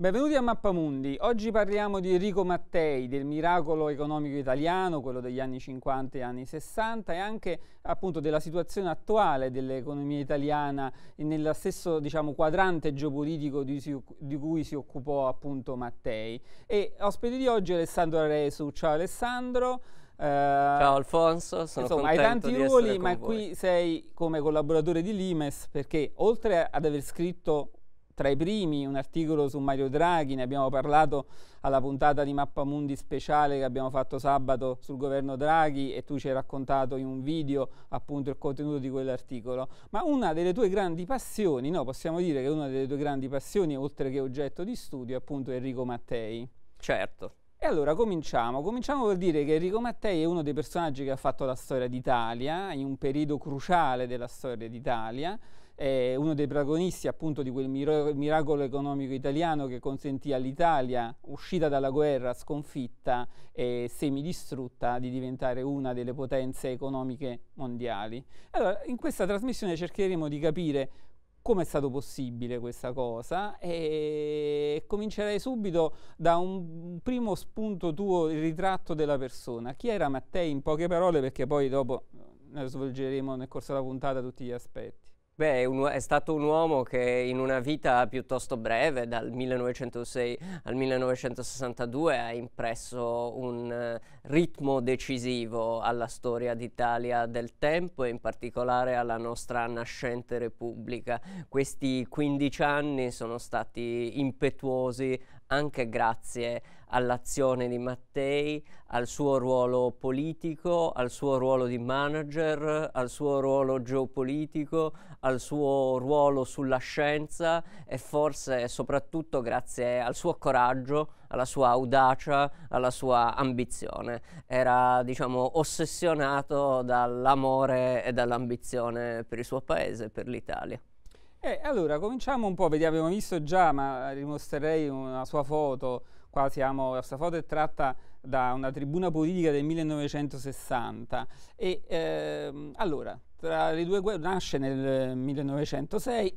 Benvenuti a Mappamundi. Oggi parliamo di Enrico Mattei, del miracolo economico italiano, quello degli anni 50 e anni 60 e anche appunto della situazione attuale dell'economia italiana nello stesso diciamo, quadrante geopolitico di, di, cui si occupò appunto Mattei. E ospite di oggi è Alessandro Resu. Ciao Alessandro. Uh, Ciao Alfonso, sono insomma, contento hai tanti ruoli, ma qui sei come collaboratore di Limes perché oltre ad aver scritto tra i primi, un articolo su Mario Draghi, ne abbiamo parlato alla puntata di Mappamundi speciale che abbiamo fatto sabato sul governo Draghi e tu ci hai raccontato in un video appunto il contenuto di quell'articolo, ma una delle tue grandi passioni, no, possiamo dire che una delle tue grandi passioni, oltre che oggetto di studio, è appunto Enrico Mattei. Certo. E allora cominciamo. Cominciamo per dire che Enrico Mattei è uno dei personaggi che ha fatto la storia d'Italia, in un periodo cruciale della storia d'Italia, eh, uno dei protagonisti appunto di quel miro- miracolo economico italiano che consentì all'Italia, uscita dalla guerra, sconfitta e semidistrutta, di diventare una delle potenze economiche mondiali. Allora, in questa trasmissione cercheremo di capire come è stato possibile questa cosa e comincerei subito da un primo spunto tuo, il ritratto della persona. Chi era Mattei in poche parole perché poi dopo eh, ne svolgeremo nel corso della puntata tutti gli aspetti. Beh, è, un, è, stato un uomo che in una vita piuttosto breve, dal 1906 al 1962, ha impresso un eh, ritmo decisivo alla storia d'Italia del tempo e in particolare alla nostra nascente Repubblica. Questi 15 anni sono stati impetuosi anche grazie all'azione di Mattei, al suo ruolo politico, al suo ruolo di manager, al suo ruolo geopolitico, al suo ruolo sulla scienza e forse soprattutto grazie al suo coraggio, alla sua audacia, alla sua ambizione. Era, diciamo, ossessionato dall'amore e dall'ambizione per il suo paese, per l'Italia. Eh, allora, cominciamo un po', vedi, abbiamo visto già, ma rimostrerei una sua foto, qua siamo, questa foto è tratta da una tribuna politica del 1960 e ehm, allora, tra le due guerre, nasce nel 1906,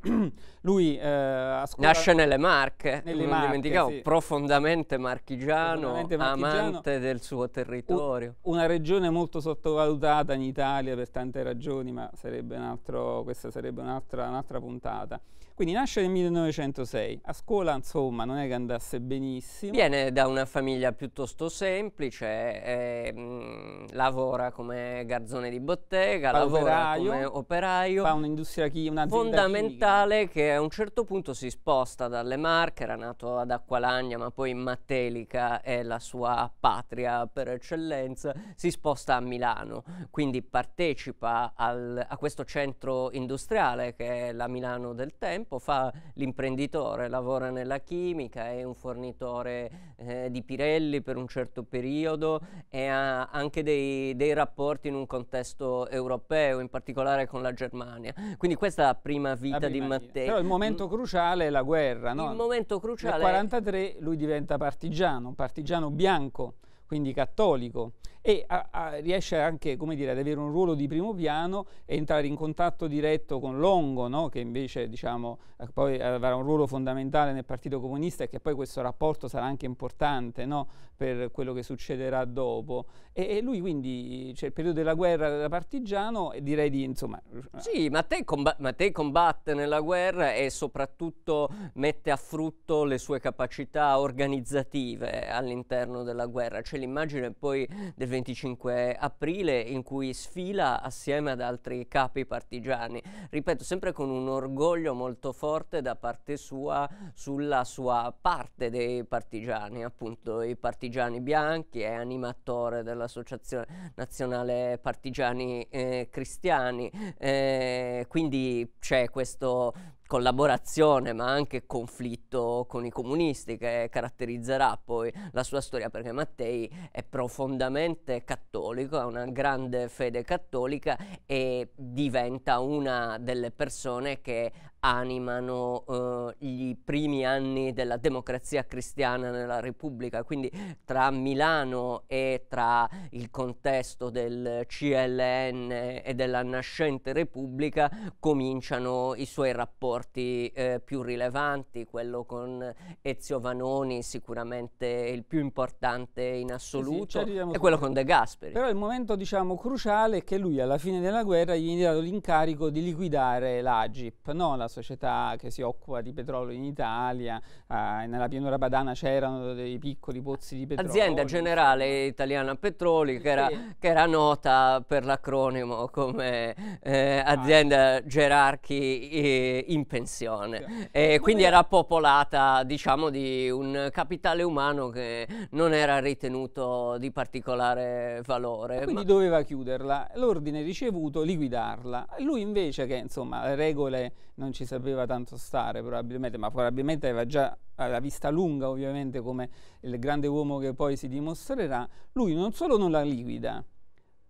lui eh, a Nasce nelle Marche, nelle non Marche, dimenticavo, sì. profondamente, marchigiano, profondamente marchigiano, amante del suo territorio. U una regione molto sottovalutata in Italia per tante ragioni, ma sarebbe un altro, questa sarebbe un'altra un puntata. Quindi nasce nel 1906, a scuola insomma non è che andasse benissimo. Viene da una famiglia piuttosto semplice, eh, mh, mm, lavora come garzone di bottega, fa lavora operaio, come operaio. Fa un'industria chimica, Fondamentale che a un certo punto si sposta dalle Marche, era nato ad Acqualagna ma poi in Mattelica è la sua patria per eccellenza, si sposta a Milano, quindi partecipa al, a questo centro industriale che è la Milano del tempo tempo fa l'imprenditore, lavora nella chimica, è un fornitore eh, di Pirelli per un certo periodo e ha anche dei, dei, rapporti in un contesto europeo, in particolare con la Germania. Quindi questa è la prima vita la prima di Matteo. Però il momento mm. cruciale è la guerra, no? Il momento cruciale... Nel 1943 lui diventa partigiano, partigiano bianco, quindi cattolico e a, a, riesce anche dire, ad avere un ruolo di primo piano e entrare in contatto diretto con Longo, no? che invece diciamo, eh, poi avrà un ruolo fondamentale nel Partito Comunista e che poi questo rapporto sarà anche importante no? per quello che succederà dopo. E, e lui quindi, cioè, il periodo della guerra da partigiano, e direi di insomma... Eh, sì, te, comb- Mattei combatte nella guerra e soprattutto mette a frutto le sue capacità organizzative all'interno della guerra. C'è l'immagine poi del 25 aprile in cui sfila assieme ad altri capi partigiani, ripeto sempre con un orgoglio molto forte da parte sua sulla sua parte dei partigiani, appunto i partigiani bianchi, è animatore dell'Associazione Nazionale Partigiani eh, Cristiani, eh, quindi c'è questo collaborazione ma anche conflitto con i comunisti che caratterizzerà poi la sua storia perché Mattei è profondamente cattolico, ha una grande fede cattolica e diventa una delle persone che animano eh, i primi anni della democrazia cristiana nella Repubblica, quindi tra Milano e tra il contesto del CLN e della nascente Repubblica cominciano i suoi rapporti rapporti eh, più rilevanti, quello con Ezio Vanoni sicuramente il più importante in assoluto sì, sì, e quello con De Gasperi. Però il momento diciamo cruciale è che lui alla fine della guerra gli viene dato l'incarico di liquidare l'Agip, no? la società che si occupa di petrolio in Italia, eh, nella pianura padana c'erano dei piccoli pozzi di petrolio. Azienda generale italiana petroli che era, sì. che era nota per l'acronimo come eh, ah. azienda ah. gerarchi eh, imperiale pensione. Eh, quindi era popolata, diciamo, di un capitale umano che non era ritenuto di particolare valore. E quindi ma... doveva chiuderla, l'ordine ricevuto liquidarla. Lui invece che, insomma, le regole non ci sapeva tanto stare probabilmente, ma probabilmente aveva già alla vista lunga ovviamente come il grande uomo che poi si dimostrerà, lui non solo non la liquida,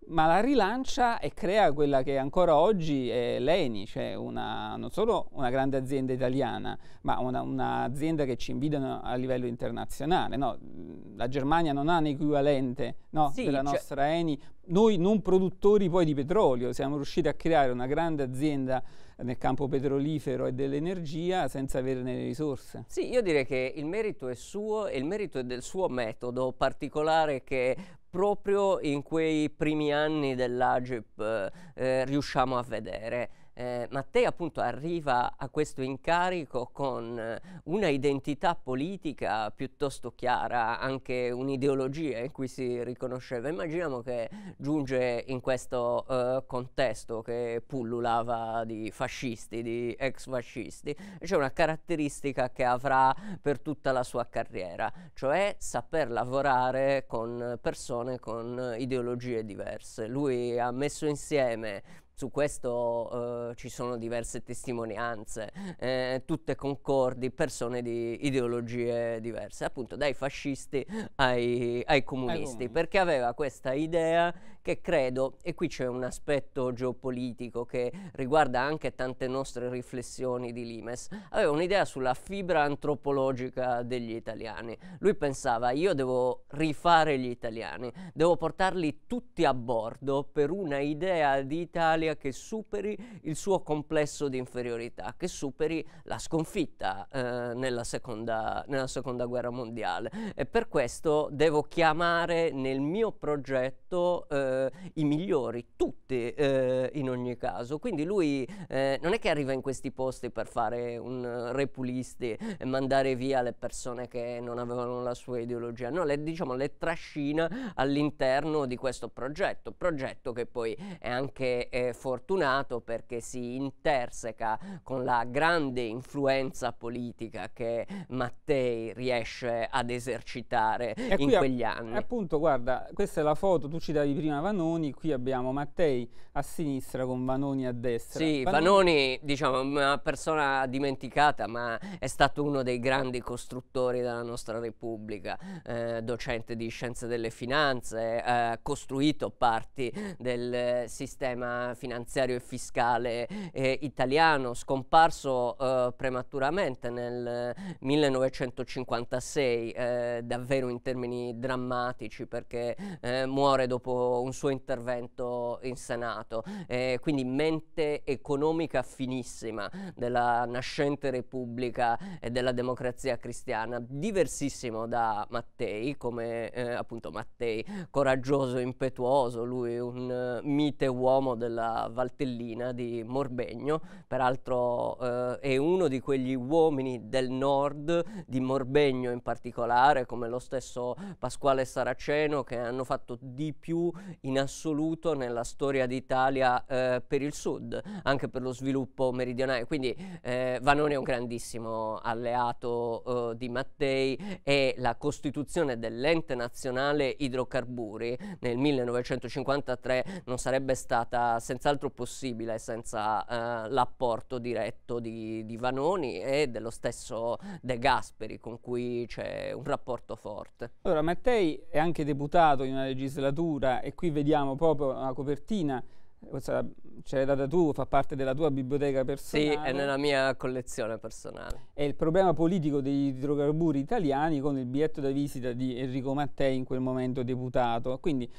ma la rilancia e crea quella che ancora oggi è l'ENI, cioè una, non solo una grande azienda italiana, ma un'azienda che ci invidiano a livello internazionale. No? La Germania non ha un equivalente no, sì, della cioè nostra ENI. Noi non produttori poi di petrolio, siamo riusciti a creare una grande azienda nel campo petrolifero e dell'energia senza averne le risorse. Sì, io direi che il merito è suo e il merito è del suo metodo particolare che proprio in quei primi anni dell'AGIP eh, riusciamo a vedere eh, Mattei appunto arriva a questo incarico con eh, una identità politica piuttosto chiara, anche un'ideologia in cui si riconosceva. Immaginiamo che giunge in questo eh, contesto che pullulava di fascisti, di ex fascisti, c'è una caratteristica che avrà per tutta la sua carriera, cioè saper lavorare con persone con eh, ideologie diverse. Lui ha messo insieme su questo eh, ci sono diverse testimonianze, eh, tutte concordi, persone di ideologie diverse, appunto dai fascisti ai, ai comunisti, perché aveva questa idea che credo, e qui c'è un aspetto geopolitico che riguarda anche tante nostre riflessioni di Limes, aveva un'idea sulla fibra antropologica degli italiani. Lui pensava io devo rifare gli italiani, devo portarli tutti a bordo per una idea di Italia che superi il suo complesso di inferiorità, che superi la sconfitta eh, nella, seconda, nella seconda guerra mondiale. E per questo devo chiamare nel mio progetto eh, eh, i migliori, tutti eh, in ogni caso. Quindi lui eh, non è che arriva in questi posti per fare un eh, repulisti e mandare via le persone che non avevano la sua ideologia, no, le, diciamo, le trascina all'interno di questo progetto, progetto che poi è anche eh, fortunato perché si interseca con la grande influenza politica che Mattei riesce ad esercitare e in quegli a, anni. Appunto, guarda, questa è la foto, tu ci davi prima Vanoni, qui abbiamo Mattei a sinistra con Vanoni a destra. Sì, Vanoni, Vanoni diciamo, una persona dimenticata, ma è stato uno dei grandi costruttori della nostra Repubblica, eh, docente di scienze delle finanze, ha eh, costruito parti del sistema finanziario e fiscale eh, italiano, scomparso eh, prematuramente nel 1956, eh, davvero in termini drammatici perché eh, muore dopo un un suo intervento in Senato. Eh, quindi mente economica finissima della nascente Repubblica e della democrazia cristiana, diversissimo da Mattei, come eh, appunto Mattei, coraggioso, impetuoso, lui un uh, mite uomo della Valtellina di Morbegno, peraltro uh, è uno di quegli uomini del nord, di Morbegno in particolare, come lo stesso Pasquale Saraceno, che hanno fatto di più in assoluto nella storia d'Italia eh, per il sud, anche per lo sviluppo meridionale. Quindi eh, Vanoni è un grandissimo alleato eh, di Mattei e la costituzione dell'ente nazionale idrocarburi nel 1953 non sarebbe stata senz'altro possibile senza eh, l'apporto diretto di, di Vanoni e dello stesso De Gasperi con cui c'è un rapporto forte. Allora Mattei è anche deputato in una legislatura e qui vediamo proprio la copertina eh, ce l'hai data tu, fa parte della tua biblioteca personale. Sì, è nella mia collezione personale. È il problema politico degli idrocarburi italiani con il biglietto da visita di Enrico Mattei, in quel momento deputato. Quindi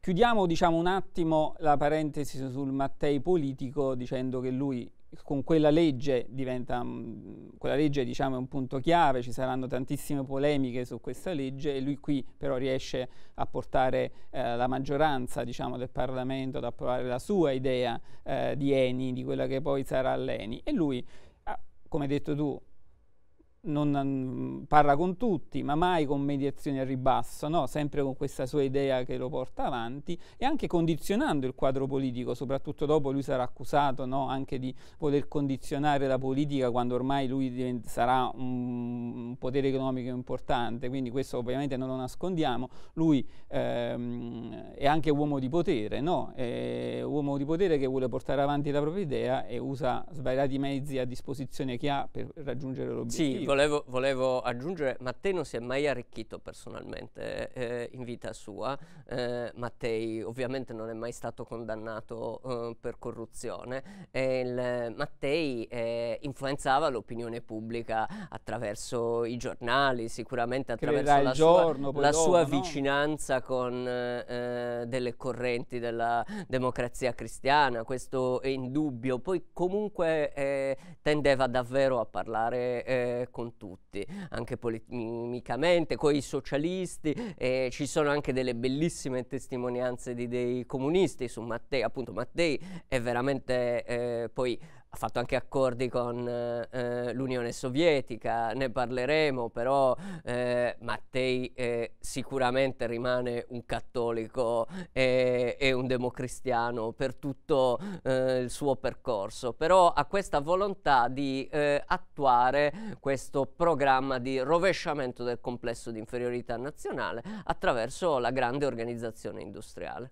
chiudiamo diciamo, un attimo la parentesi sul Mattei politico dicendo che lui con quella legge diventa, mm, quella legge diciamo è un punto chiave, ci saranno tantissime polemiche su questa legge e lui qui però riesce a portare eh, la maggioranza diciamo, del Parlamento ad approvare la sua idea eh, di Eni, di quella che poi sarà l'Eni e lui, ah, come hai detto tu, non parla con tutti, ma mai con mediazioni al ribasso, no? sempre con questa sua idea che lo porta avanti e anche condizionando il quadro politico, soprattutto dopo lui sarà accusato no? anche di voler condizionare la politica quando ormai lui sarà un, un, potere economico importante, quindi questo ovviamente non lo nascondiamo, lui ehm, è anche uomo di potere, no? è uomo di potere che vuole portare avanti la propria idea e usa svariati mezzi a disposizione che ha per raggiungere l'obiettivo. Sì, volevo, volevo, aggiungere, Mattei non si è mai arricchito personalmente eh, eh, in vita sua, eh, Mattei ovviamente non è mai stato condannato eh, per corruzione, il, Mattei eh, influenzava l'opinione pubblica attraverso i giornali, sicuramente attraverso la, giorno, sua, la dopo, sua no? vicinanza con eh, delle correnti della democrazia cristiana, questo è indubbio, poi comunque tendeva davvero a parlare eh, con con tutti, anche polemicamente, con i socialisti, eh, ci sono anche delle bellissime testimonianze di, dei comunisti su Mattei, appunto Mattei è veramente eh, poi ha fatto anche accordi con eh, l'Unione Sovietica, ne parleremo, però eh, Mattei eh, sicuramente rimane un cattolico e, e un democristiano per tutto eh, il suo percorso, però ha questa volontà di eh, attuare questo programma di rovesciamento del complesso di inferiorità nazionale attraverso la grande organizzazione industriale.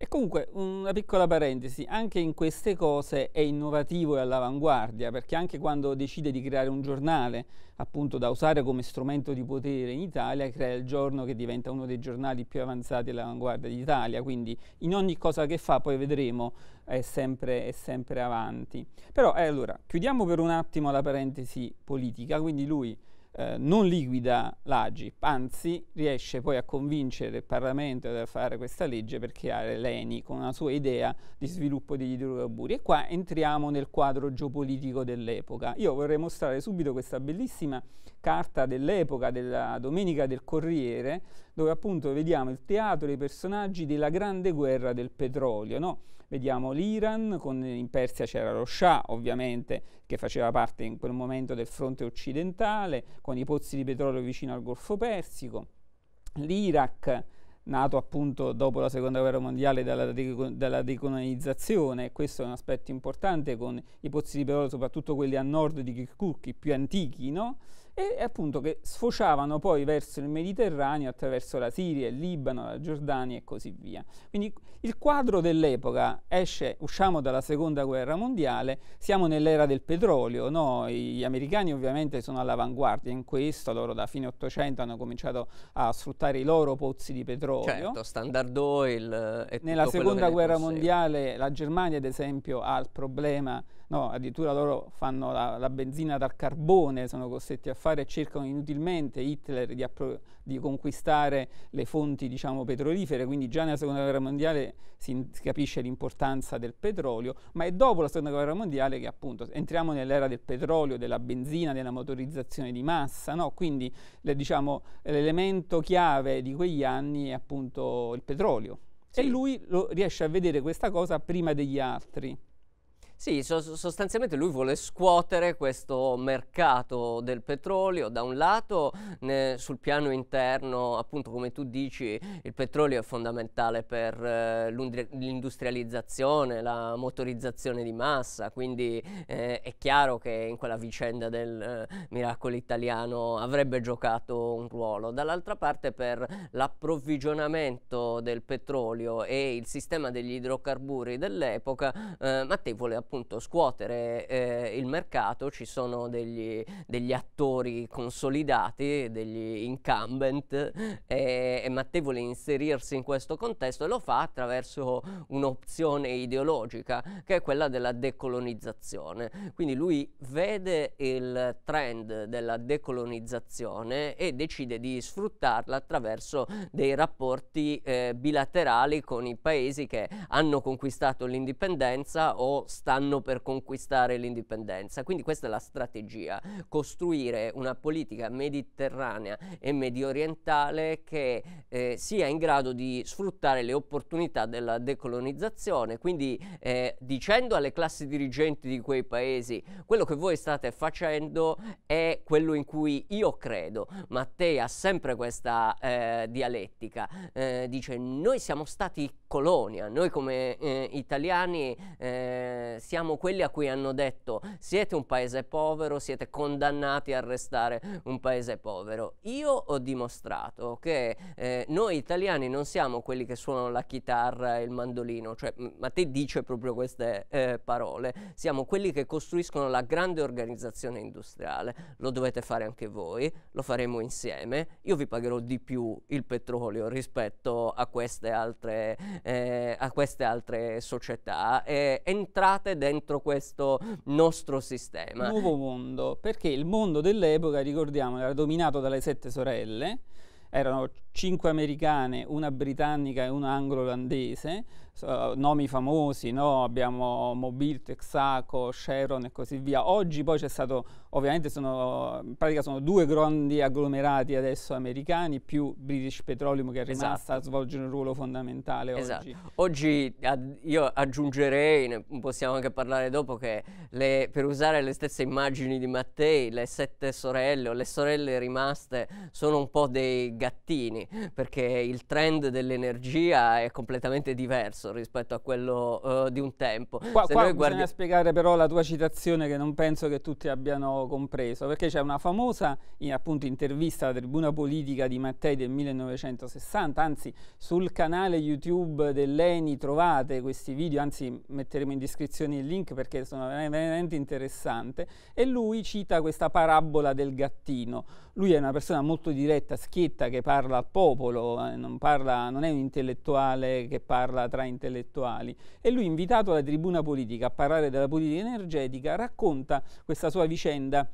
E comunque una piccola parentesi, anche in queste cose è innovativo e all'avanguardia, perché anche quando decide di creare un giornale, appunto da usare come strumento di potere in Italia, crea il giorno che diventa uno dei giornali più avanzati e all'avanguardia d'Italia, quindi in ogni cosa che fa, poi vedremo, è sempre, è sempre avanti. Però eh, allora, chiudiamo per un attimo la parentesi politica, quindi lui eh, non liquida l'AGIP, anzi riesce poi a convincere il Parlamento a fare questa legge per creare l'ENI con una sua idea di sviluppo degli idrocarburi. E qua entriamo nel quadro geopolitico dell'epoca. Io vorrei mostrare subito questa bellissima carta dell'epoca della Domenica del Corriere, dove appunto vediamo il teatro e i personaggi della grande guerra del petrolio. No? Vediamo l'Iran, in Persia c'era lo Shah ovviamente che faceva parte in quel momento del fronte occidentale, con i pozzi di petrolio vicino al Golfo Persico. L'Iraq, nato appunto dopo la seconda guerra mondiale dalla, dalla decolonizzazione, questo è un aspetto importante con i pozzi di petrolio, soprattutto quelli a nord di Kirkuk, i più antichi, no? e appunto che sfociavano poi verso il Mediterraneo attraverso la Siria, il Libano, la Giordania e così via. Quindi il quadro dell'epoca esce, usciamo dalla seconda guerra mondiale, siamo nell'era del petrolio, no? gli americani ovviamente sono all'avanguardia in questo, loro da fine 800 hanno cominciato a sfruttare i loro pozzi di petrolio. Certo, Standard Oil e Nella seconda guerra mondiale la Germania ad esempio ha il problema no, addirittura loro fanno la, la, benzina dal carbone, sono costretti a fare e cercano inutilmente Hitler di, di conquistare le fonti diciamo, petrolifere, quindi già nella seconda guerra mondiale si capisce l'importanza del petrolio, ma è dopo la seconda guerra mondiale che appunto entriamo nell'era del petrolio, della benzina, della motorizzazione di massa, no? quindi le, diciamo, l'elemento chiave di quegli anni è appunto il petrolio. Sì. E lui lo, riesce a vedere questa cosa prima degli altri. Sì, so sostanzialmente lui vuole scuotere questo mercato del petrolio da un lato sul piano interno, appunto come tu dici, il petrolio è fondamentale per eh, l'industrializzazione, la motorizzazione di massa, quindi eh, è chiaro che in quella vicenda del eh, miracolo italiano avrebbe giocato un ruolo. Dall'altra parte per l'approvvigionamento del petrolio e il sistema degli idrocarburi dell'epoca, eh, Mattei vuole appunto appunto scuotere eh, il mercato ci sono degli, degli, attori consolidati, degli incumbent e, eh, e Mattei vuole inserirsi in questo contesto e lo fa attraverso un'opzione ideologica che è quella della decolonizzazione. Quindi lui vede il trend della decolonizzazione e decide di sfruttarla attraverso dei rapporti eh, bilaterali con i paesi che hanno conquistato l'indipendenza o stanno faranno per conquistare l'indipendenza. Quindi questa è la strategia, costruire una politica mediterranea e medio orientale che eh, sia in grado di sfruttare le opportunità della decolonizzazione, quindi eh, dicendo alle classi dirigenti di quei paesi quello che voi state facendo è quello in cui io credo. Mattei ha sempre questa eh, dialettica, eh, dice noi siamo stati i colonia. Noi come eh, italiani eh, siamo quelli a cui hanno detto siete un paese povero, siete condannati a restare un paese povero. Io ho dimostrato che eh, noi italiani non siamo quelli che suonano la chitarra e il mandolino, cioè Mattei dice proprio queste eh, parole, siamo quelli che costruiscono la grande organizzazione industriale. Lo dovete fare anche voi, lo faremo insieme. Io vi pagherò di più il petrolio rispetto a queste altre eh, a queste altre società, eh, entrate dentro questo nostro sistema. Nuovo mondo, perché il mondo dell'epoca, ricordiamo, era dominato dalle sette sorelle, erano cinque americane, una britannica e una anglo-olandese, eh, nomi famosi, no? abbiamo Mobil, Texaco, Sharon e così via. Oggi poi c'è stato, ovviamente sono, in pratica sono due grandi agglomerati adesso americani, più British Petroleum che è rimasta esatto. a svolgere un ruolo fondamentale esatto. oggi. Oggi ad, io aggiungerei, possiamo anche parlare dopo, che le, per usare le stesse immagini di Mattei, le sette sorelle o le sorelle rimaste sono un po' dei gattini, perché il trend dell'energia è completamente diverso diverso rispetto a quello uh, di un tempo. Qua, Se qua guardi... spiegare però la tua citazione che non penso che tutti abbiano compreso, perché c'è una famosa in, appunto, intervista alla tribuna politica di Mattei del 1960, anzi sul canale YouTube dell'ENI trovate questi video, anzi metteremo in descrizione il link perché sono veramente interessanti, e lui cita questa parabola del gattino lui è una persona molto diretta, schietta, che parla al popolo, eh, non, parla, non, è un intellettuale che parla tra intellettuali. E lui, invitato alla tribuna politica a parlare della politica energetica, racconta questa sua vicenda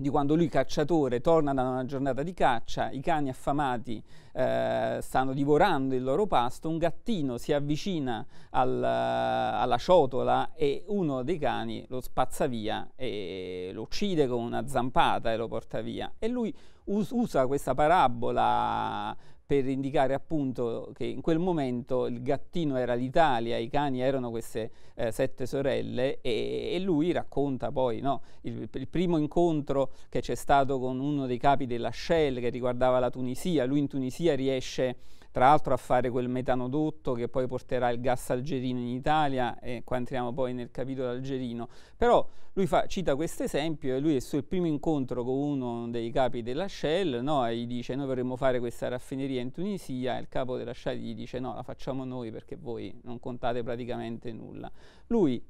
di quando lui cacciatore torna da una giornata di caccia, i cani affamati eh, stanno divorando il loro pasto, un gattino si avvicina al, eh, alla ciotola e uno dei cani lo spazza via e lo uccide con una zampata e lo porta via. E lui us- usa questa parabola per indicare appunto che in quel momento il gattino era l'Italia, i cani erano queste eh, sette sorelle e, e, lui racconta poi no, il, il, primo incontro che c'è stato con uno dei capi della Shell che riguardava la Tunisia, lui in Tunisia riesce tra l'altro a fare quel metanodotto che poi porterà il gas algerino in Italia e qua entriamo poi nel capitolo algerino. Però lui fa, cita questo esempio e lui è sul primo incontro con uno dei capi della Shell no? e gli dice noi vorremmo fare questa raffineria in Tunisia e il capo della Shell gli dice no la facciamo noi perché voi non contate praticamente nulla. Lui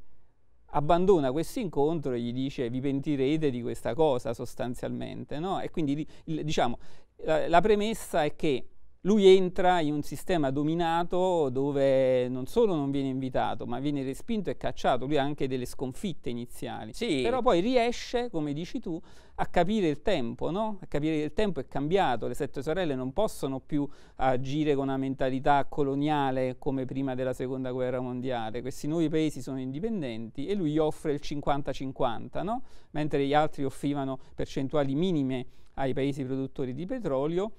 abbandona questo incontro e gli dice vi pentirete di questa cosa sostanzialmente no? e quindi diciamo la, la premessa è che lui entra in un sistema dominato dove non solo non viene invitato, ma viene respinto e cacciato. Lui ha anche delle sconfitte iniziali. Sì. Però poi riesce, come dici tu, a capire il tempo, no? A capire che il tempo è cambiato, le sette sorelle non possono più agire con una mentalità coloniale come prima della seconda guerra mondiale. Questi nuovi paesi sono indipendenti e lui offre il 50-50, no? Mentre gli altri offrivano percentuali minime ai paesi produttori di petrolio,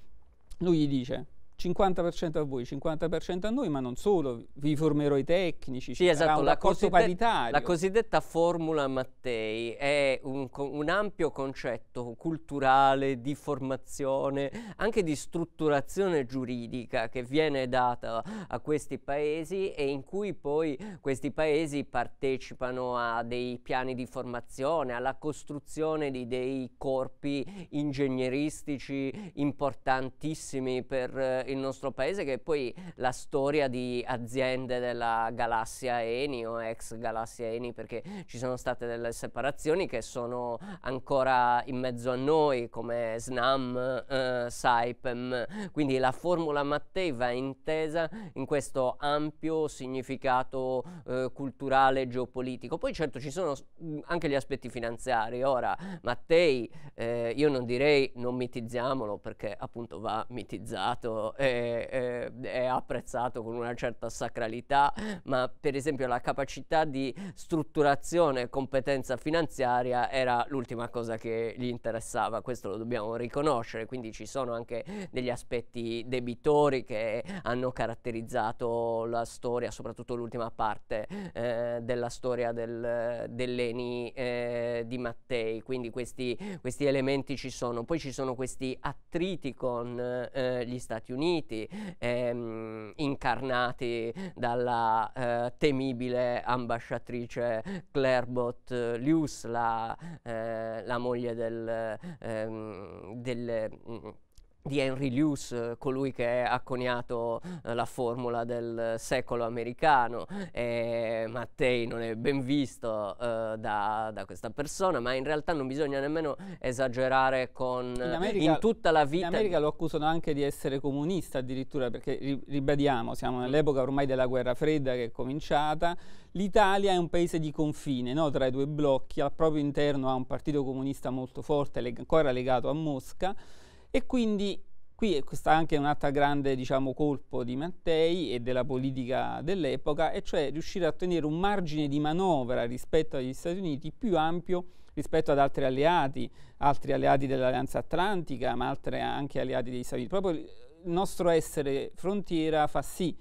lui gli dice 50% a voi, 50% a noi, ma non solo, vi formerò i tecnici, sì, esatto, la cosiddetta, la cosiddetta formula Mattei è un, un, ampio concetto culturale di formazione, anche di strutturazione giuridica che viene data a questi paesi e in cui poi questi paesi partecipano a dei piani di formazione, alla costruzione di dei corpi ingegneristici importantissimi per eh, il nostro paese, che poi la storia di aziende della galassia Eni o ex galassia Eni, perché ci sono state delle separazioni che sono ancora in mezzo a noi, come SNAM, eh, Saipem. Quindi la formula Mattei va intesa in questo ampio significato eh, culturale geopolitico. Poi certo ci sono mm, anche gli aspetti finanziari. Ora, Mattei, eh, io non direi non mitizziamolo perché appunto va mitizzato eh, eh, è apprezzato con una certa sacralità, ma per esempio la capacità di strutturazione e competenza finanziaria era l'ultima cosa che gli interessava, questo lo dobbiamo riconoscere, quindi ci sono anche degli aspetti debitori che hanno caratterizzato la storia, soprattutto l'ultima parte eh, della storia del, dell'Eni eh, di Mattei, quindi questi, questi, elementi ci sono. Poi ci sono questi attriti con eh, gli Stati Uniti, Uniti, ehm, incarnati dalla eh, temibile ambasciatrice Clairbot eh, Luce, la, eh, la moglie del, ehm, del mh, mm, di Henry Luce, colui che ha coniato eh, la formula del secolo americano, e Mattei non è ben visto eh, da, da, questa persona, ma in realtà non bisogna nemmeno esagerare con in, eh, America, in tutta la vita. In America lo accusano anche di essere comunista addirittura, perché ribadiamo, siamo mm. nell'epoca ormai della guerra fredda che è cominciata, l'Italia è un paese di confine no? tra i due blocchi, al proprio interno ha un partito comunista molto forte, leg ancora legato a Mosca, e quindi qui è questa anche un'altra grande diciamo, colpo di Mattei e della politica dell'epoca, e cioè riuscire a ottenere un margine di manovra rispetto agli Stati Uniti più ampio rispetto ad altri alleati, altri alleati dell'Alleanza Atlantica, ma anche alleati degli Stati Uniti. Proprio il nostro essere frontiera fa sì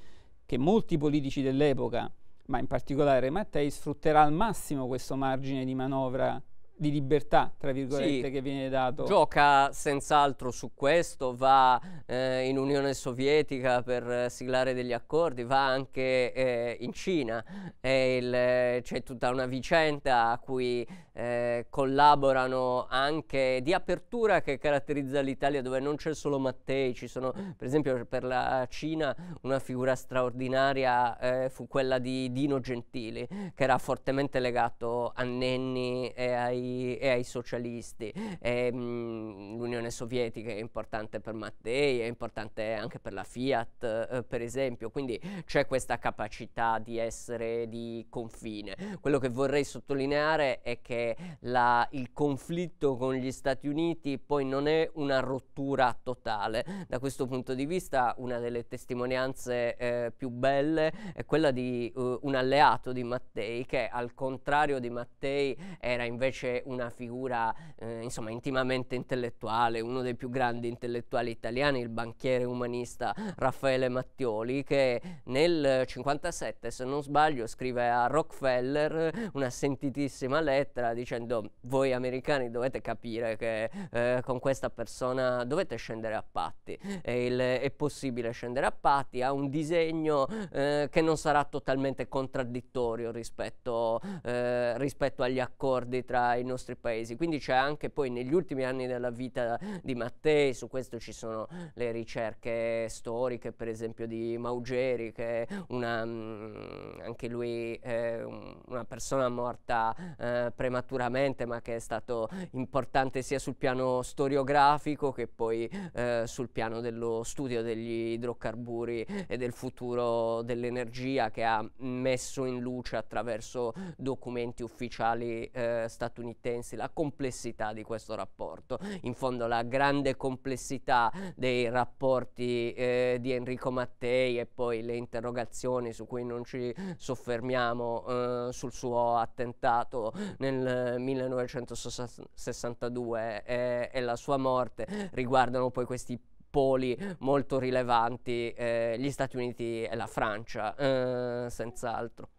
che molti politici dell'epoca, ma in particolare Mattei, sfrutterà al massimo questo margine di manovra di libertà, tra virgolette, sì, che viene dato. Gioca senz'altro su questo, va eh, in Unione Sovietica per eh, siglare degli accordi, va anche eh, in Cina. Eh, c'è tutta una vicenda a cui eh, collaborano anche di apertura che caratterizza l'Italia, dove non c'è solo Mattei, ci sono per esempio per la Cina una figura straordinaria eh, fu quella di Dino Gentili, che era fortemente legato a Nenni e ai e ai socialisti. E, ehm, mh, L'Unione Sovietica è importante per Mattei, è importante anche per la Fiat, eh, per esempio, quindi c'è questa capacità di essere di confine. Quello che vorrei sottolineare è che la, il conflitto con gli Stati Uniti poi non è una rottura totale. Da questo punto di vista una delle testimonianze eh, più belle è quella di uh, un alleato di Mattei che al contrario di Mattei era invece una figura eh, insomma, intimamente intellettuale, uno dei più grandi intellettuali italiani, il banchiere umanista Raffaele Mattioli, che nel 57, se non sbaglio, scrive a Rockefeller una sentitissima lettera dicendo voi americani dovete capire che eh, con questa persona dovete scendere a patti, è, il, è possibile scendere a patti, ha un disegno eh, che non sarà totalmente contraddittorio rispetto, eh, rispetto agli accordi tra i nostri paesi. Quindi c'è anche poi negli ultimi anni della vita di Mattei, su questo ci sono le ricerche storiche, per esempio di Maugeri, che è una, mm, anche lui è una persona morta eh, prematuramente, ma che è stato importante sia sul piano storiografico che poi eh, sul piano dello studio degli idrocarburi e del futuro dell'energia che ha messo in luce attraverso documenti ufficiali eh, statunitensi statunitensi, la complessità di questo rapporto. In fondo la grande complessità dei rapporti eh, di Enrico Mattei e poi le interrogazioni su cui non ci soffermiamo eh, sul suo attentato nel 1962 eh, e, eh, e la sua morte riguardano poi questi poli molto rilevanti, eh, gli Stati Uniti e la Francia, eh, senz'altro.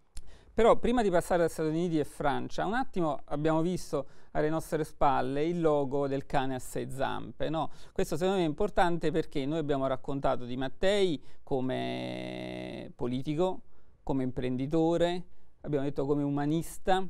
Però prima di passare agli Stati Uniti e Francia, un attimo abbiamo visto alle nostre spalle il logo del cane a sei zampe. No? Questo secondo me è importante perché noi abbiamo raccontato di Mattei come politico, come imprenditore, abbiamo detto come umanista,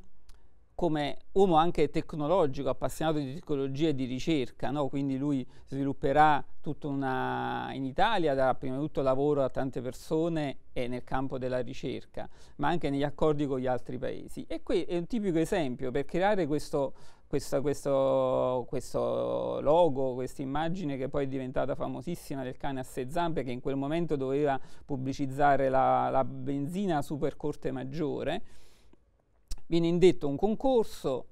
come uomo anche tecnologico, appassionato di tecnologia e di ricerca, no? quindi lui svilupperà tutta una... in Italia darà prima di tutto lavoro a tante persone e nel campo della ricerca, ma anche negli accordi con gli altri paesi. E qui è un tipico esempio per creare questo, questo, questo, questo logo, questa immagine che poi è diventata famosissima del cane a sei zampe che in quel momento doveva pubblicizzare la, la benzina super corte maggiore viene indetto un concorso,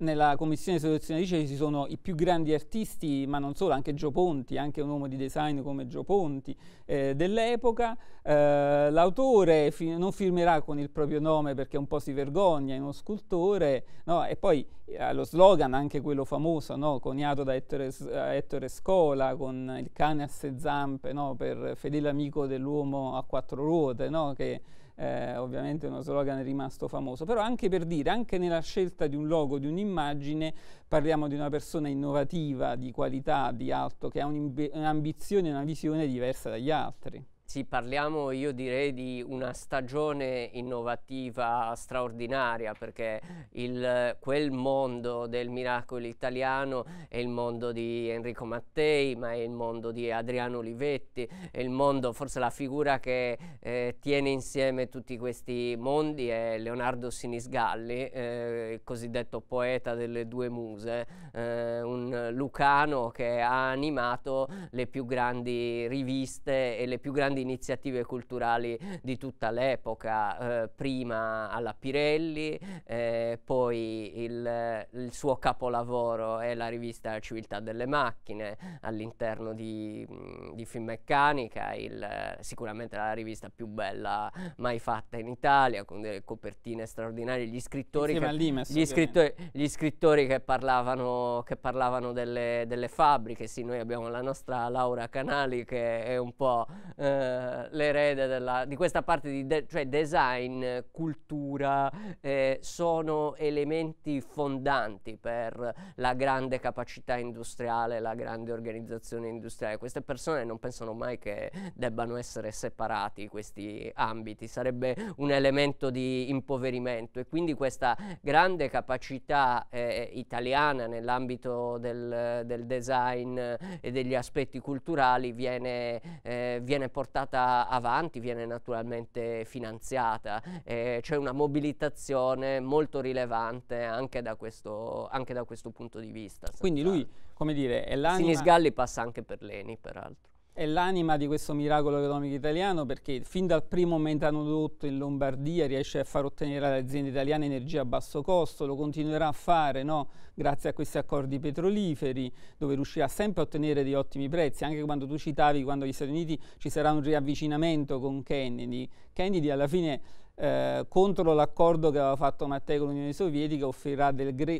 nella commissione di selezione che ci sono i più grandi artisti, ma non solo, anche Gio Ponti, anche un uomo di design come Gio Ponti eh, dell'epoca. Eh, l'autore fi- non firmerà con il proprio nome perché un po' si vergogna, è uno scultore, no? e poi eh, lo slogan, anche quello famoso, no? coniato da Ettore, eh, Ettore, Scola con il cane a sei zampe, no? per fedele amico dell'uomo a quattro ruote, che eh, ovviamente uno slogan rimasto famoso, però anche per dire, anche nella scelta di un logo, di un'immagine, parliamo di una persona innovativa, di qualità, di alto, che ha un'ambizione una visione diversa dagli altri. Sì, parliamo io direi di una stagione innovativa straordinaria perché il, quel mondo del miracolo italiano è il mondo di Enrico Mattei, ma è il mondo di Adriano Olivetti, è il mondo, forse la figura che eh, tiene insieme tutti questi mondi è Leonardo Sinisgalli, eh, il cosiddetto poeta delle due muse, eh, un lucano che ha animato le più grandi riviste e le più grandi grandi iniziative culturali di tutta l'epoca, eh, prima alla Pirelli, eh, poi il, il, suo capolavoro è la rivista Civiltà delle Macchine all'interno di, mm, di Finmeccanica, il, sicuramente la rivista più bella mai fatta in Italia, con delle copertine straordinarie, gli scrittori, che, Limes, gli scrittori, gli scrittori che, parlavano, che parlavano delle, delle fabbriche, sì, noi abbiamo la nostra Laura Canali che è un po' eh, eh, l'erede della, di questa parte di de- cioè design, cultura, eh, sono elementi fondanti per la grande capacità industriale, la grande organizzazione industriale. Queste persone non pensano mai che debbano essere separati questi ambiti, sarebbe un elemento di impoverimento e quindi questa grande capacità eh, italiana nell'ambito del, del, design e degli aspetti culturali viene, eh, viene portata portata avanti viene naturalmente finanziata, eh, c'è una mobilitazione molto rilevante anche da questo, anche da questo punto di vista. Quindi lui, come dire, è l'anima... Sinisgalli passa anche per Leni, peraltro è l'anima di questo miracolo economico italiano perché fin dal primo metanodotto in Lombardia riesce a far ottenere alle aziende italiane energia a basso costo, lo continuerà a fare no? grazie a questi accordi petroliferi dove riuscirà sempre a ottenere dei ottimi prezzi, anche quando tu citavi quando gli Stati Uniti ci sarà un riavvicinamento con Kennedy, Kennedy alla fine eh, contro l'accordo che aveva fatto Mattei con l'Unione Sovietica,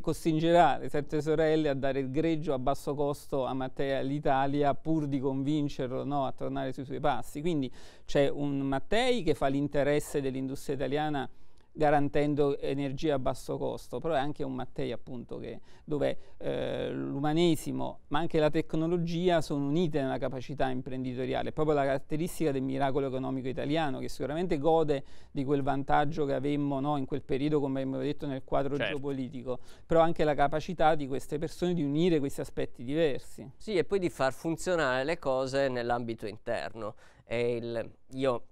costringerà le sette sorelle a dare il greggio a basso costo a Mattei all'Italia pur di convincerlo no, a tornare sui suoi passi. Quindi c'è un Mattei che fa l'interesse dell'industria italiana garantendo energia a basso costo, però è anche un Mattei appunto che, dove eh, l'umanesimo ma anche la tecnologia sono unite nella capacità imprenditoriale, è proprio la caratteristica del miracolo economico italiano che sicuramente gode di quel vantaggio che avemmo no, in quel periodo come abbiamo detto nel quadro certo. geopolitico, però anche la capacità di queste persone di unire questi aspetti diversi. Sì, e poi di far funzionare le cose nell'ambito interno. Il, io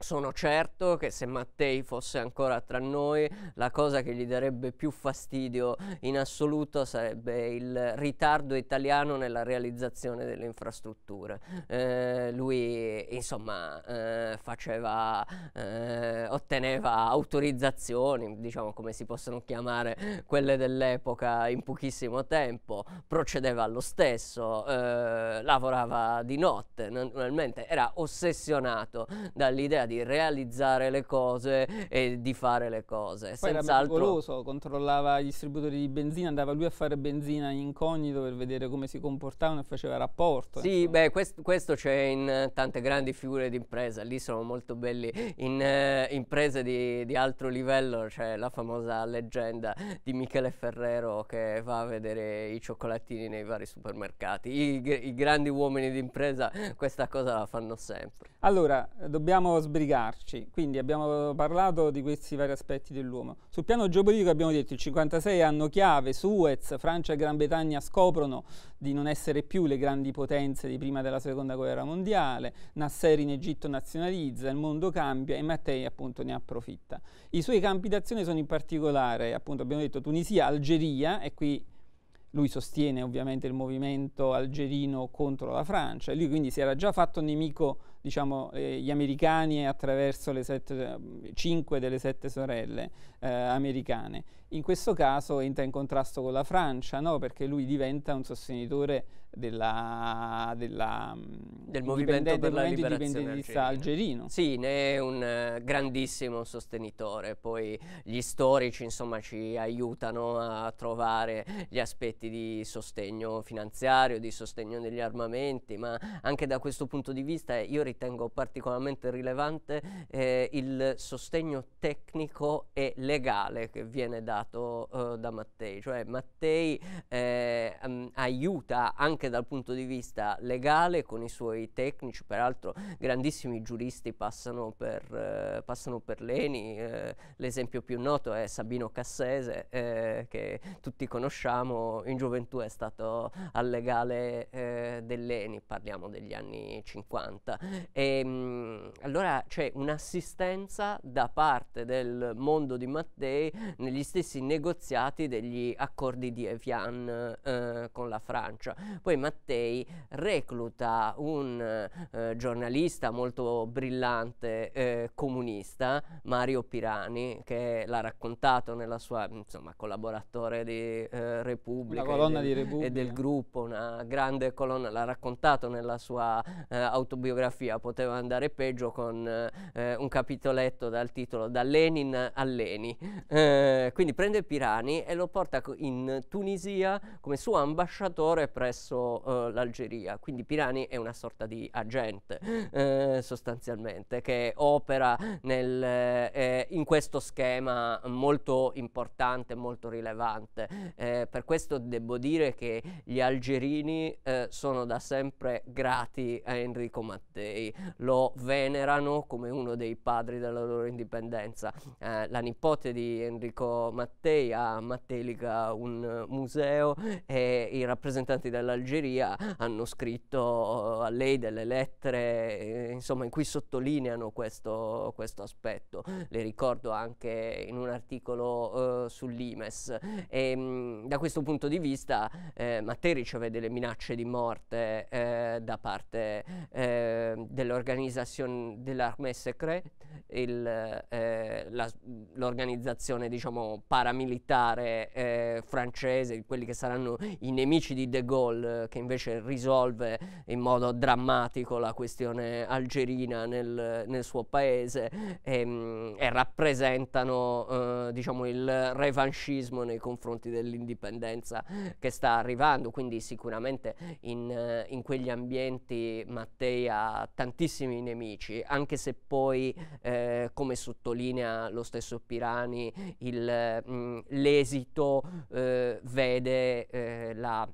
sono certo che se Mattei fosse ancora tra noi, la cosa che gli darebbe più fastidio in assoluto sarebbe il ritardo italiano nella realizzazione delle infrastrutture. Eh, lui, insomma, eh, faceva, eh, otteneva autorizzazioni, diciamo come si possono chiamare quelle dell'epoca, in pochissimo tempo, procedeva allo stesso, eh, lavorava di notte, naturalmente, era ossessionato dall'idea di realizzare le cose e di fare le cose. Poi Senz'altro... era pericoloso, controllava i distributori di benzina, andava lui a fare benzina in incognito per vedere come si comportavano e faceva rapporto. Sì, insomma. beh, quest- questo c'è in eh, tante grandi figure d'impresa, lì sono molto belli. In eh, imprese di, di, altro livello c'è la famosa leggenda di Michele Ferrero che va a vedere i cioccolatini nei vari supermercati. I, i grandi uomini d'impresa questa cosa la fanno sempre. Allora, dobbiamo sbagliare sbrigarci. Quindi abbiamo parlato di questi vari aspetti dell'uomo. Sul piano geopolitico abbiamo detto il 56 anno chiave, Suez, Francia e Gran Bretagna scoprono di non essere più le grandi potenze di prima della seconda guerra mondiale, Nasser in Egitto nazionalizza, il mondo cambia e Mattei appunto ne approfitta. I suoi campi d'azione sono in particolare, appunto abbiamo detto Tunisia, Algeria e qui lui sostiene ovviamente il movimento algerino contro la Francia, lui quindi si era già fatto nemico diciamo, eh, gli americani attraverso sette, cinque delle sette sorelle eh, americane. In questo caso entra in contrasto con la Francia, no? perché lui diventa un sostenitore della, della, mm, del movimento per la liberazione algerino. Sì, ne è un eh, grandissimo sostenitore, poi gli storici insomma, ci aiutano a trovare gli aspetti di sostegno finanziario, di sostegno degli armamenti, ma anche da questo punto di vista io ritengo particolarmente rilevante eh, il sostegno tecnico e legale che viene dato uh, da Mattei, cioè Mattei eh, um, aiuta anche anche dal punto di vista legale con i suoi tecnici, peraltro grandissimi giuristi passano per, eh, passano per Leni, eh, l'esempio più noto è Sabino Cassese eh, che tutti conosciamo, in gioventù è stato al legale eh, dell'Eni, parliamo degli anni 50. E, mh, allora c'è un'assistenza da parte del mondo di Mattei negli stessi negoziati degli accordi di Evian eh, con la Francia. Poi Mattei recluta un eh, giornalista molto brillante eh, comunista, Mario Pirani, che l'ha raccontato nella sua, insomma, collaboratore di eh, Repubblica, e, di Repubblica. e del gruppo, una grande colonna, l'ha raccontato nella sua eh, autobiografia, poteva andare peggio con eh, eh, un capitoletto dal titolo Da Lenin a Leni. quindi prende Pirani e lo porta in Tunisia come suo ambasciatore presso contro uh, l'Algeria. Quindi Pirani è una sorta di agente eh, sostanzialmente che opera nel, eh, in questo schema molto importante, molto rilevante. Eh, per questo devo dire che gli algerini eh, sono da sempre grati a Enrico Mattei, lo venerano come uno dei padri della loro indipendenza. Eh, la nipote di Enrico Mattei ha a Mattelica un museo e i rappresentanti dell'Algeria Algeria hanno scritto eh, a lei delle lettere eh, insomma, in cui sottolineano questo, questo, aspetto. Le ricordo anche in un articolo eh, sull'IMES. E, mh, ehm, da questo punto di vista eh, Matteri riceve delle minacce di morte eh, da parte eh, dell'organizzazione dell'Armée Secrète, l'organizzazione diciamo, paramilitare francese, quelli che saranno i nemici di De Gaulle eh, che invece risolve in modo drammatico la questione algerina nel, nel suo paese e, ehm, e rappresentano eh, diciamo il revanchismo nei confronti dell'indipendenza che sta arrivando, quindi sicuramente in, eh, in quegli ambienti Mattei ha tantissimi nemici, anche se poi eh, come sottolinea lo stesso Pirani il, mh, mm, l'esito eh, vede la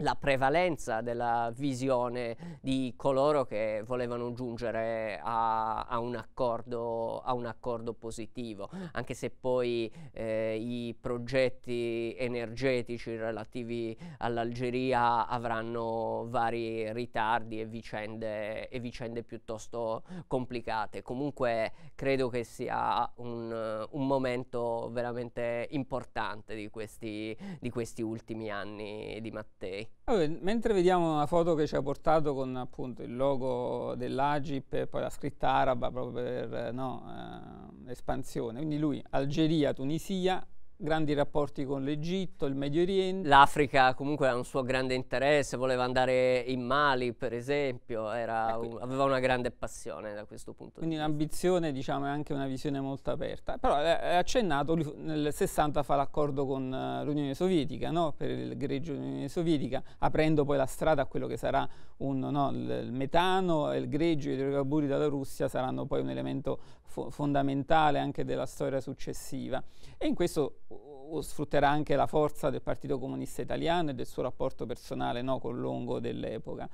la prevalenza della visione di coloro che volevano giungere a, a, un, accordo, a un, accordo, positivo, anche se poi eh, i progetti energetici relativi all'Algeria avranno vari ritardi e vicende, e vicende, piuttosto complicate. Comunque credo che sia un, un momento veramente importante di questi, di questi ultimi anni di Mattei. Allora, mentre vediamo la foto che ci ha portato con appunto il logo dell'Agip e poi la scritta araba proprio per no, eh, espansione, quindi lui Algeria, Tunisia, grandi rapporti con l'Egitto, il Medio Oriente. L'Africa comunque ha un suo grande interesse, voleva andare in Mali per esempio, ecco. un, aveva una grande passione da questo punto Quindi di vista. Quindi un'ambizione diciamo è anche una visione molto aperta, però eh, è accennato nel 60 fa l'accordo con eh, l'Unione Sovietica, no? per il greggio dell'Unione Sovietica, aprendo poi la strada a quello che sarà un, no, il, metano, il greggio i idrocarburi dalla Russia saranno poi un elemento fo- fondamentale anche della storia successiva e in questo o, sfrutterà anche la forza del Partito Comunista Italiano e del suo rapporto personale no, con Longo dell'epoca.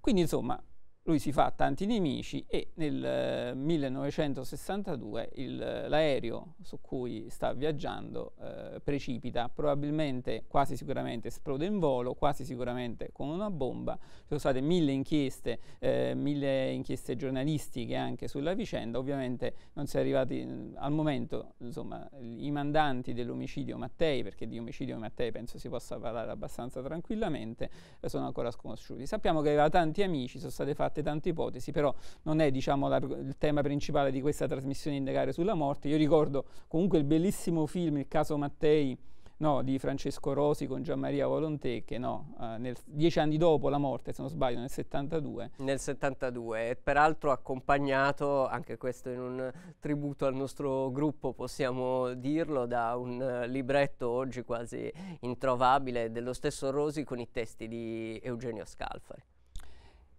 Quindi insomma lui si fa tanti nemici e nel 1962 eh, il, eh, l'aereo su cui sta viaggiando eh, precipita, probabilmente, quasi sicuramente esplode in volo, quasi sicuramente con una bomba. Ci sono state mille inchieste, eh, mille inchieste giornalistiche anche sulla vicenda, ovviamente non si è arrivati mm, al momento, insomma, i mandanti dell'omicidio Mattei, perché di omicidio Mattei penso si possa parlare abbastanza tranquillamente, eh, sono ancora sconosciuti. Sappiamo che aveva tanti amici, sono state fatte fatte tante ipotesi, però non è diciamo, la, il tema principale di questa trasmissione indagare sulla morte. Io ricordo comunque il bellissimo film Il caso Mattei no, di Francesco Rosi con Gianmaria Volontecche, no, eh, nel, dieci anni dopo la morte, se non sbaglio, nel 72. Nel 72, e peraltro accompagnato, anche questo in un tributo al nostro gruppo, possiamo dirlo, da un uh, libretto oggi quasi introvabile dello stesso Rosi con i testi di Eugenio Scalfari.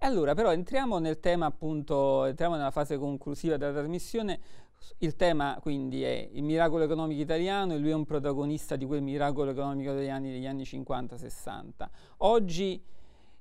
Allora, però entriamo nel tema appunto, entriamo nella fase conclusiva della trasmissione. Il tema quindi è il miracolo economico italiano e lui è un protagonista di quel miracolo economico italiano degli anni 50-60. Oggi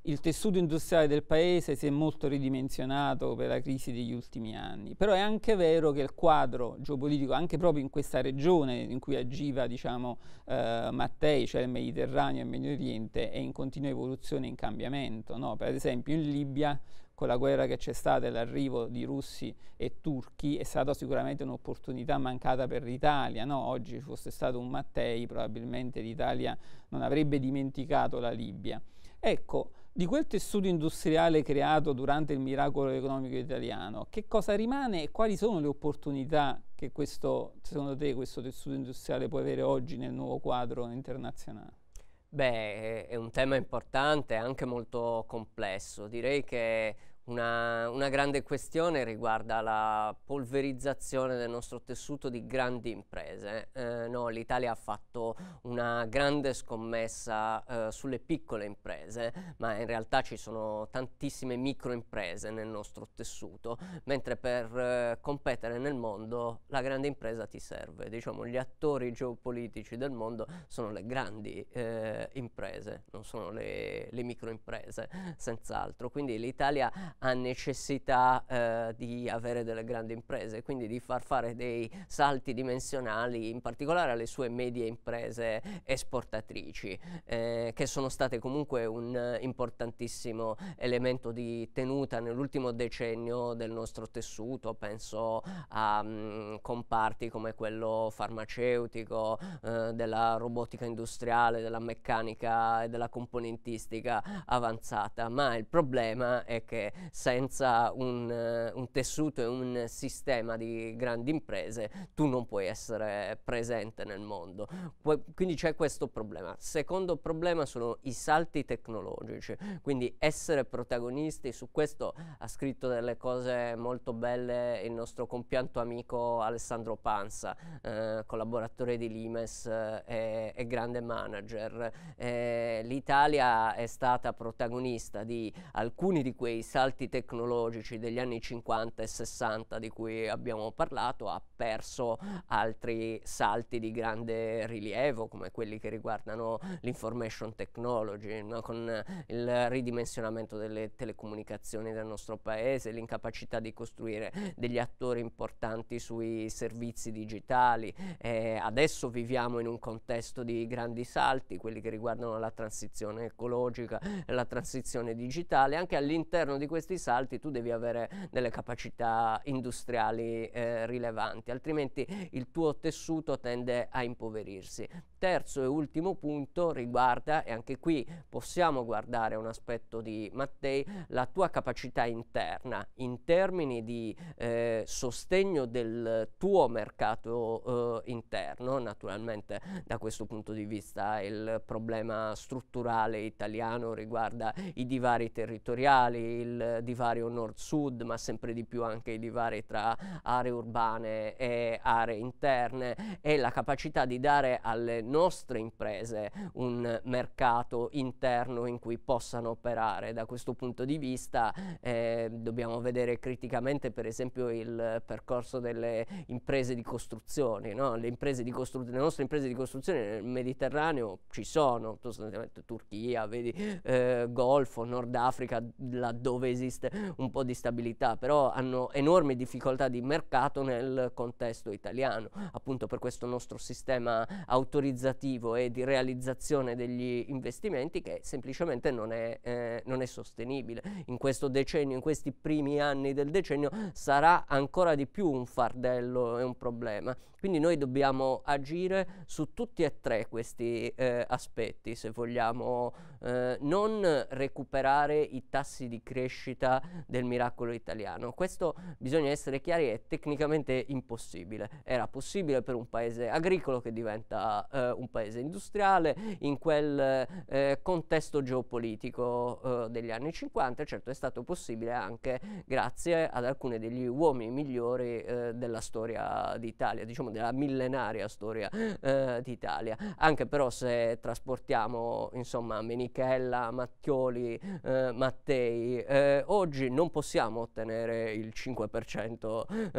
il tessuto industriale del paese si è molto ridimensionato per la crisi degli ultimi anni, però è anche vero che il quadro geopolitico, anche proprio in questa regione in cui agiva diciamo, eh, Mattei, cioè il Mediterraneo e il Medio Oriente, è in continua evoluzione e in cambiamento. No? Per esempio in Libia con la guerra che c'è stata e l'arrivo di russi e turchi è stata sicuramente un'opportunità mancata per l'Italia. No? Oggi fosse stato un Mattei probabilmente l'Italia non avrebbe dimenticato la Libia. Ecco, di quel tessuto industriale creato durante il miracolo economico italiano, che cosa rimane e quali sono le opportunità che questo, secondo te questo tessuto industriale può avere oggi nel nuovo quadro internazionale? Beh, è un tema importante, e anche molto complesso. Direi che una, una, grande questione riguarda la polverizzazione del nostro tessuto di grandi imprese. Eh, no, L'Italia ha fatto una grande scommessa eh, sulle piccole imprese, ma in realtà ci sono tantissime micro imprese nel nostro tessuto, mentre per eh, competere nel mondo la grande impresa ti serve. Diciamo, gli attori geopolitici del mondo sono le grandi eh, imprese, non sono le, le imprese, senz'altro. Quindi l'Italia ha necessità eh, di avere delle grandi imprese, quindi di far fare dei salti dimensionali, in particolare alle sue medie imprese esportatrici, eh, che sono state comunque un importantissimo elemento di tenuta nell'ultimo decennio del nostro tessuto, penso a mh, mm, comparti come quello farmaceutico, eh, della robotica industriale, della meccanica e della componentistica avanzata, ma il problema è che senza un, eh, un tessuto e un sistema di grandi imprese tu non puoi essere presente nel mondo. Que quindi c'è questo problema. Secondo problema sono i salti tecnologici, quindi essere protagonisti, su questo ha scritto delle cose molto belle il nostro compianto amico Alessandro Panza, eh, collaboratore di Limes eh, e, grande manager. Eh, L'Italia è stata protagonista di alcuni di quei salti salti tecnologici degli anni 50 e 60 di cui abbiamo parlato ha perso altri salti di grande rilievo come quelli che riguardano l'information technology, no? con il ridimensionamento delle telecomunicazioni del nostro paese, l'incapacità di costruire degli attori importanti sui servizi digitali. Eh, adesso viviamo in un contesto di grandi salti, quelli che riguardano la transizione ecologica, la transizione digitale, anche all'interno di questo questi salti tu devi avere delle capacità industriali eh, rilevanti, altrimenti il tuo tessuto tende a impoverirsi. Terzo e ultimo punto riguarda, e anche qui possiamo guardare un aspetto di Mattei, la tua capacità interna in termini di eh, sostegno del tuo mercato eh, interno, naturalmente da questo punto di vista il problema strutturale italiano riguarda i divari territoriali, il divario nord-sud, ma sempre di più anche i divari tra aree urbane e aree interne e la capacità di dare alle nostre imprese un mercato interno in cui possano operare. Da questo punto di vista eh, dobbiamo vedere criticamente per esempio il percorso delle imprese di costruzione. No? Le, costru le, nostre imprese di costruzione nel Mediterraneo ci sono, sostanzialmente Turchia, vedi, eh, Golfo, Nord Africa, laddove esiste esiste un po' di stabilità, però hanno enormi difficoltà di mercato nel contesto italiano, appunto per questo nostro sistema autorizzativo e di realizzazione degli investimenti che semplicemente non è, eh, non è sostenibile. In questo decennio, in questi primi anni del decennio sarà ancora di più un fardello e un problema. Quindi noi dobbiamo agire su tutti e tre questi eh, aspetti se vogliamo eh, non recuperare i tassi di crescita del miracolo italiano. Questo bisogna essere chiari è tecnicamente impossibile. Era possibile per un paese agricolo che diventa eh, un paese industriale in quel eh, contesto geopolitico eh, degli anni 50, certo è stato possibile anche grazie ad alcuni degli uomini migliori eh, della storia d'Italia, diciamo della millenaria storia eh, d'Italia. Anche però se trasportiamo insomma Menichella, Mattioli, eh, Mattei, eh, oggi non possiamo ottenere il 5%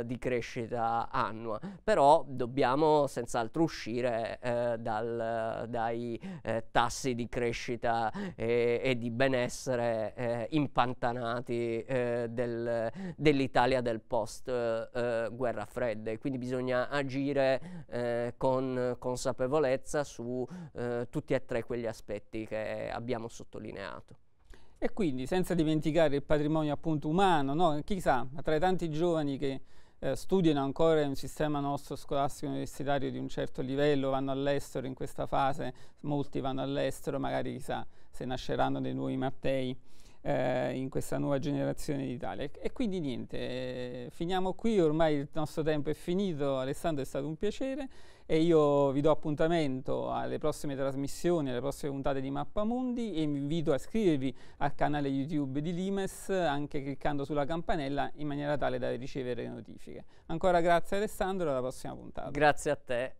eh, di crescita annua, però dobbiamo senz'altro uscire eh, dal, dai eh, tassi di crescita e, e di benessere impantanati del, dell'Italia del post guerra fredda e quindi bisogna agire eh, con consapevolezza su eh, tutti e tre quegli aspetti che abbiamo sottolineato. E quindi senza dimenticare il patrimonio appunto umano, no? chissà, tra i tanti giovani che eh, studiano ancora in un sistema nostro scolastico universitario di un certo livello, vanno all'estero in questa fase, molti vanno all'estero, magari chissà se nasceranno dei nuovi Mattei eh, in questa nuova generazione d'Italia. E quindi niente, eh, finiamo qui, ormai il nostro tempo è finito, Alessandro è stato un piacere e io vi do appuntamento alle prossime trasmissioni, alle prossime puntate di Mappamundi e vi invito a iscrivervi al canale YouTube di Limes anche cliccando sulla campanella in maniera tale da ricevere le notifiche. Ancora grazie Alessandro, alla prossima puntata. Grazie a te.